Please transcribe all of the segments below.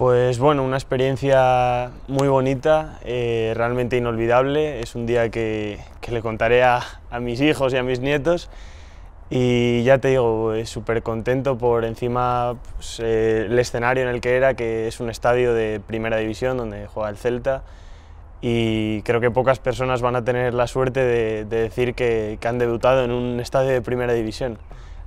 Pues bueno, una experiencia muy bonita, eh, realmente inolvidable. Es un día que, le contaré a, mis hijos y a mis nietos. Y ya te digo, eh, súper contento por encima pues, eh, el escenario en el que era, que es un estadio de primera división donde juega el Celta. Y creo que pocas personas van a tener la suerte de, decir que han debutado en un estadio de primera división.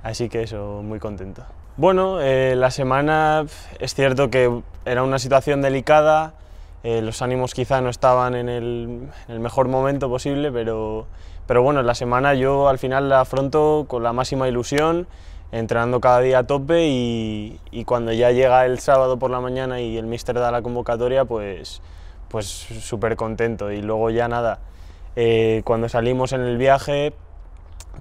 Así que eso, muy contento. Bueno, eh, la semana es cierto que era una situación delicada, eh, los ánimos quizá no estaban en el, mejor momento posible, pero, pero bueno, la semana yo al final la afronto con la máxima ilusión, entrenando cada día a tope y, cuando ya llega el sábado por la mañana y el míster da la convocatoria, pues pues súper contento y luego ya nada, eh, cuando salimos en el viaje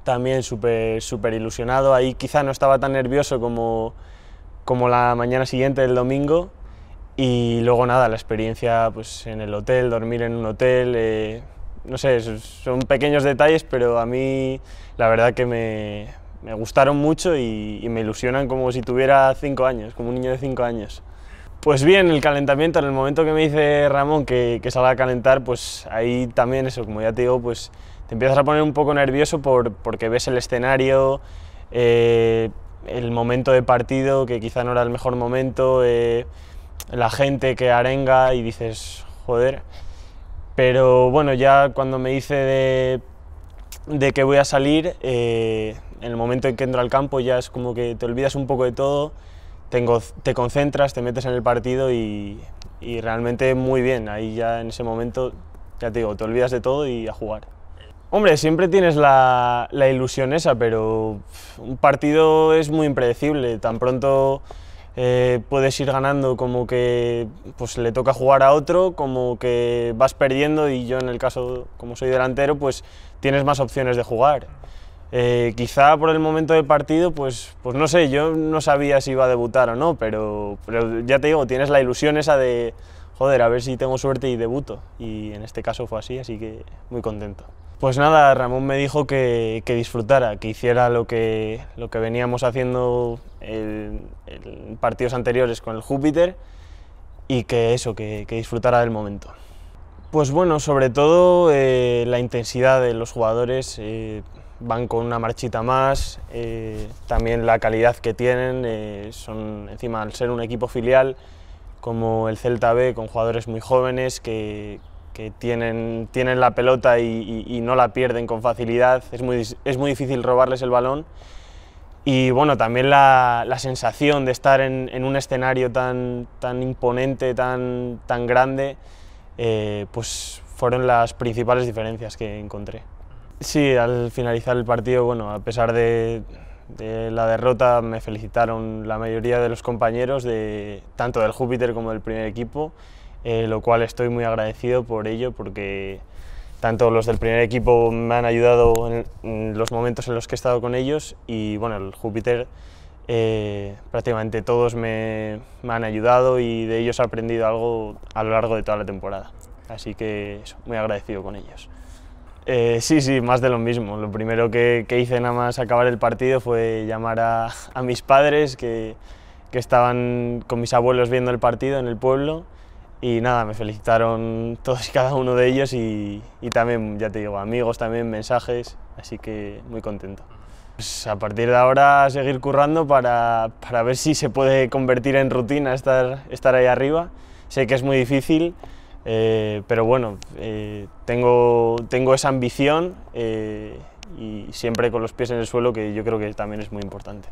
también súper super ilusionado. Ahí quizá no estaba tan nervioso como, como la mañana siguiente del domingo. Y luego nada, la experiencia pues, en el hotel, dormir en un hotel, eh, no sé, son pequeños detalles, pero a mí la verdad que me, gustaron mucho y, me ilusionan como si tuviera cinco años, como un niño de cinco años. Pues bien, el calentamiento, en el momento que me dice Ramón que, que salga a calentar, pues ahí también eso, como ya te digo, pues te empiezas a poner un poco nervioso por, porque ves el escenario, eh, el momento de partido, que quizá no era el mejor momento, eh, la gente que arenga y dices, joder. Pero bueno, ya cuando me dice de, que voy a salir, eh, en el momento en que entro al campo ya es como que te olvidas un poco de todo, te, te concentras, te metes en el partido y, y realmente muy bien. Ahí ya en ese momento, ya te digo, te olvidas de todo y a jugar. Hombre, siempre tienes la, la ilusión esa, pero un partido es muy impredecible. Tan pronto eh, puedes ir ganando como que pues le toca jugar a otro, como que vas perdiendo y yo en el caso, como soy delantero, pues tienes más opciones de jugar. Eh, quizá por el momento del partido, pues, pues no sé, yo no sabía si iba a debutar o no, pero, pero ya te digo, tienes la ilusión esa de, joder, a ver si tengo suerte y debuto. Y en este caso fue así, así que muy contento. Pues nada, Ramón me dijo que, disfrutara, que hiciera lo que, lo que veníamos haciendo en partidos anteriores con el Júpiter y que eso, que, que disfrutara del momento. Pues bueno, sobre todo eh, la intensidad de los jugadores, eh, van con una marchita más, eh, también la calidad que tienen, son encima al ser un equipo filial, como el Celta B, con jugadores muy jóvenes que, tienen, tienen, la pelota y, no la pierden con facilidad. Es muy, es muy, difícil robarles el balón. Y bueno, también la, la sensación de estar en, un escenario tan, tan imponente, tan, tan grande, eh, pues fueron las principales diferencias que encontré. Sí, al finalizar el partido, bueno, a pesar de, de la derrota me felicitaron la mayoría de los compañeros, tanto del Júpiter como del primer equipo, eh, lo cual estoy muy agradecido por ello porque tanto los del primer equipo me han ayudado en, los momentos en los que he estado con ellos y bueno, el Júpiter eh, prácticamente todos me, han ayudado y de ellos he aprendido algo a lo largo de toda la temporada. Así que muy agradecido con ellos. Eh, sí, sí, más de lo mismo. Lo primero que, hice nada más acabar el partido fue llamar a, mis padres que, estaban con mis abuelos viendo el partido en el pueblo y nada, me felicitaron todos y cada uno de ellos y, también, ya te digo, amigos también, mensajes, así que muy contento. Pues a partir de ahora seguir currando para, ver si se puede convertir en rutina estar, estar ahí arriba. Sé que es muy difícil, eh, pero bueno, eh, tengo, esa ambición eh, y siempre con los pies en el suelo, que yo creo que también es muy importante.